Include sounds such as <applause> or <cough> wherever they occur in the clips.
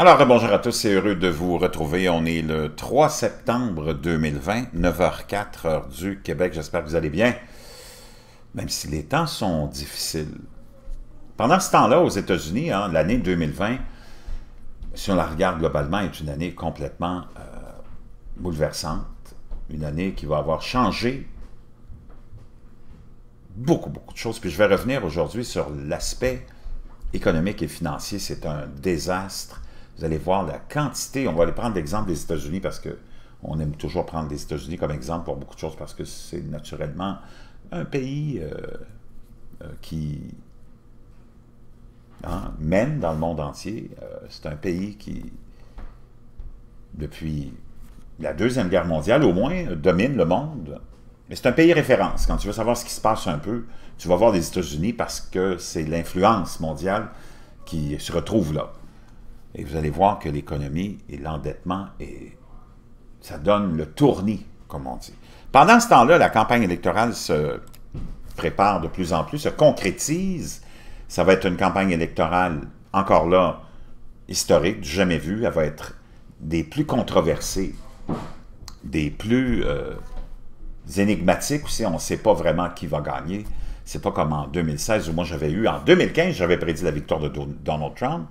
Alors, bonjour à tous, c'est heureux de vous retrouver. On est le 3 septembre 2020, 9h04, heure du Québec. J'espère que vous allez bien, même si les temps sont difficiles. Pendant ce temps-là, aux États-Unis, hein, l'année 2020, si on la regarde globalement, est une année complètement euh, bouleversante, une année qui va avoir changé beaucoup, beaucoup de choses. Puis je vais revenir aujourd'hui sur l'aspect économique et financier. C'est un désastre vous allez voir la quantité. On va aller prendre l'exemple des États-Unis parce que on aime toujours prendre les États-Unis comme exemple pour beaucoup de choses parce que c'est naturellement un pays euh, euh, qui hein, mène dans le monde entier. Euh, c'est un pays qui, depuis la Deuxième Guerre mondiale au moins, domine le monde. Mais c'est un pays référence. Quand tu veux savoir ce qui se passe un peu, tu vas voir les États-Unis parce que c'est l'influence mondiale qui se retrouve là. Et vous allez voir que l'économie et l'endettement, ça donne le tournis, comme on dit. Pendant ce temps-là, la campagne électorale se prépare de plus en plus, se concrétise. Ça va être une campagne électorale, encore là, historique, jamais vue. Elle va être des plus controversées, des plus euh, énigmatiques aussi. On ne sait pas vraiment qui va gagner. C'est pas comme en 2016 où moi j'avais eu, en 2015, j'avais prédit la victoire de Donald Trump.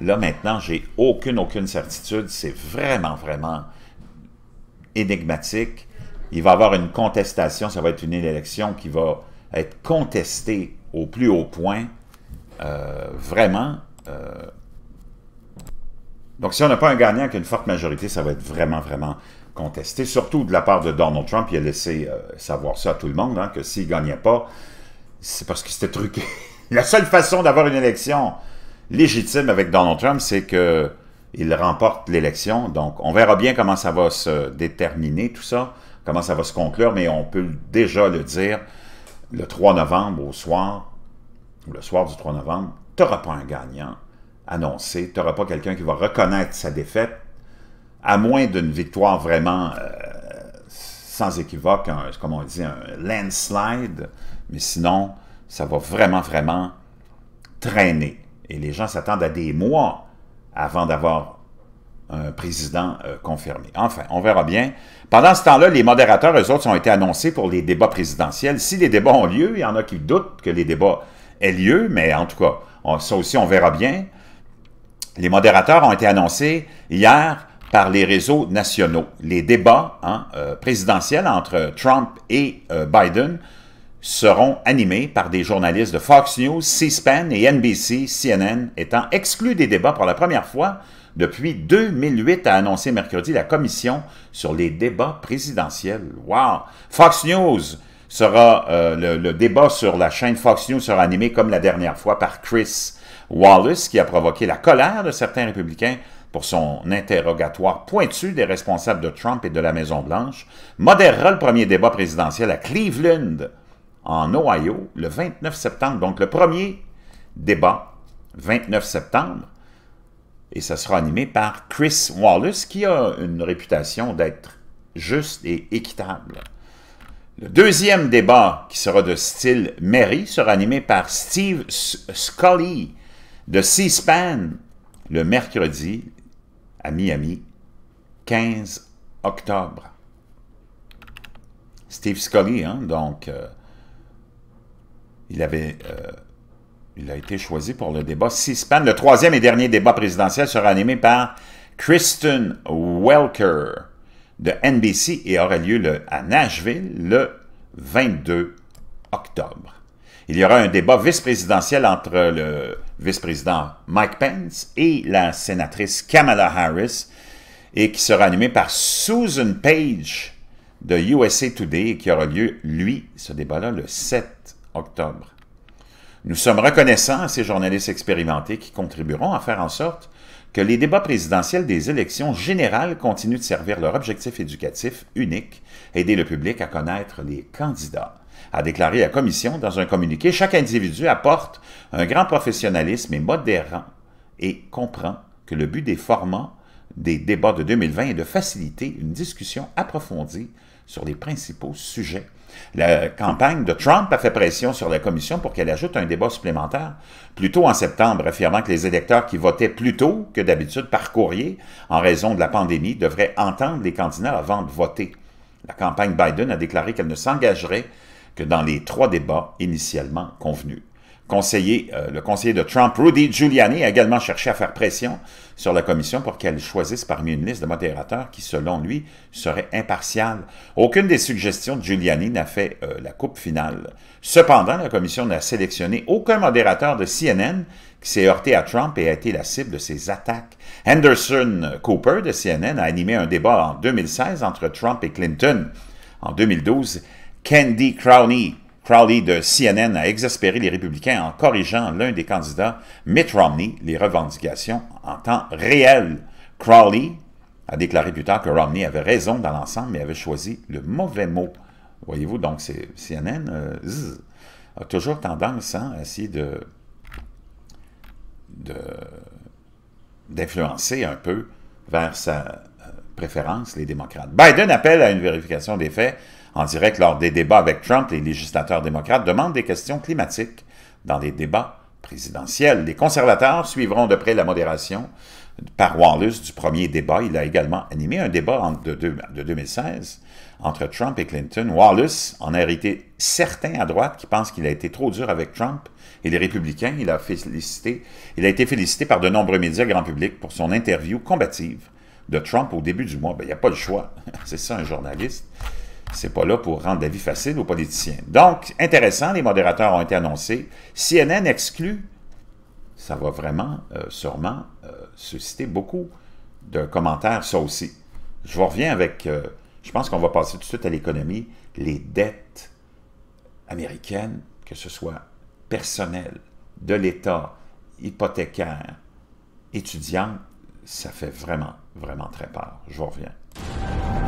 Là, maintenant, j'ai aucune, aucune certitude. C'est vraiment, vraiment énigmatique. Il va y avoir une contestation. Ça va être une élection qui va être contestée au plus haut point. Euh, vraiment. Euh, donc, si on n'a pas un gagnant avec une forte majorité, ça va être vraiment, vraiment contesté. Surtout de la part de Donald Trump. Il a laissé euh, savoir ça à tout le monde, hein, que s'il ne gagnait pas, c'est parce qu'il s'était truqué. <laughs> la seule façon d'avoir une élection, légitime avec Donald Trump, c'est qu'il remporte l'élection. Donc, on verra bien comment ça va se déterminer, tout ça, comment ça va se conclure, mais on peut déjà le dire, le 3 novembre au soir, ou le soir du 3 novembre, tu n'auras pas un gagnant annoncé, tu n'auras pas quelqu'un qui va reconnaître sa défaite, à moins d'une victoire vraiment euh, sans équivoque, comme on dit, un landslide, mais sinon, ça va vraiment, vraiment traîner. Et les gens s'attendent à des mois avant d'avoir un président euh, confirmé. Enfin, on verra bien. Pendant ce temps-là, les modérateurs, eux autres, ont été annoncés pour les débats présidentiels. Si les débats ont lieu, il y en a qui doutent que les débats aient lieu, mais en tout cas, ça aussi, on verra bien. Les modérateurs ont été annoncés hier par les réseaux nationaux. Les débats hein, euh, présidentiels entre Trump et euh, Biden seront animés par des journalistes de Fox News, C-SPAN et NBC, CNN étant exclus des débats pour la première fois depuis 2008, a annoncé mercredi la commission sur les débats présidentiels. Wow! Fox News sera, euh, le, débat sur la chaîne Fox News sera animé comme la dernière fois par Chris Wallace, qui a provoqué la colère de certains républicains pour son interrogatoire pointu des responsables de Trump et de la Maison-Blanche, modérera le premier débat présidentiel à Cleveland en Ohio, le 29 septembre. Donc, le premier débat, 29 septembre, et ça sera animé par Chris Wallace, qui a une réputation d'être juste et équitable. Le deuxième débat, qui sera de style Mary, sera animé par Steve Scully de C-SPAN le mercredi à Miami, 15 octobre. Steve Scully, hein, donc euh, il avait... Euh, il a été choisi pour le débat c Le troisième et dernier débat présidentiel sera animé par Kristen Welker de NBC et aura lieu à Nashville le 22 octobre. Il y aura un débat vice-présidentiel entre le vice-président Mike Pence et la sénatrice Kamala Harris et qui sera animé par Susan Page de USA Today et qui aura lieu, lui, ce débat-là, le 7 octobre. Nous sommes reconnaissants à ces journalistes expérimentés qui contribueront à faire en sorte que les débats présidentiels des élections générales continuent de servir leur objectif éducatif unique, aider le public à connaître les candidats. A déclaré la Commission dans un communiqué, chaque individu apporte un grand professionnalisme et modérant et comprend que le but des formats des débats de 2020 est de faciliter une discussion approfondie sur les principaux sujets la campagne de Trump a fait pression sur la commission pour qu'elle ajoute un débat supplémentaire plus tôt en septembre, affirmant que les électeurs qui votaient plus tôt que d'habitude par courrier en raison de la pandémie devraient entendre les candidats avant de voter. La campagne Biden a déclaré qu'elle ne s'engagerait que dans les trois débats initialement convenus conseiller, euh, le conseiller de Trump, Rudy Giuliani, a également cherché à faire pression sur la commission pour qu'elle choisisse parmi une liste de modérateurs qui, selon lui, seraient impartiales. Aucune des suggestions de Giuliani n'a fait euh, la coupe finale. Cependant, la commission n'a sélectionné aucun modérateur de CNN qui s'est heurté à Trump et a été la cible de ses attaques. Henderson Cooper de CNN a animé un débat en 2016 entre Trump et Clinton. En 2012, Candy Crowney, Crowley de CNN a exaspéré les républicains en corrigeant l'un des candidats, Mitt Romney, les revendications en temps réel. Crowley a déclaré plus tard que Romney avait raison dans l'ensemble, mais avait choisi le mauvais mot. Voyez-vous, donc c'est CNN euh, a toujours tendance hein, à essayer de d'influencer un peu vers sa euh, préférence les démocrates. Biden appelle à une vérification des faits en direct lors des débats avec Trump, les législateurs démocrates demandent des questions climatiques. Dans les débats présidentiels, les conservateurs suivront de près la modération par Wallace du premier débat. Il a également animé un débat de, 2016 entre Trump et Clinton. Wallace en a hérité certains à droite qui pensent qu'il a été trop dur avec Trump et les républicains. Il a, félicité, il a été félicité par de nombreux médias grand public pour son interview combative de Trump au début du mois. Ben, il n'y a pas le choix. <laughs> C'est ça un journaliste. C'est pas là pour rendre la vie facile aux politiciens. Donc, intéressant, les modérateurs ont été annoncés. CNN exclut, ça va vraiment, euh, sûrement, euh, susciter beaucoup de commentaires, ça aussi. Je reviens avec, euh, je pense qu'on va passer tout de suite à l'économie, les dettes américaines, que ce soit personnelles, de l'État, hypothécaire, étudiant, ça fait vraiment, vraiment très peur. Je vous reviens.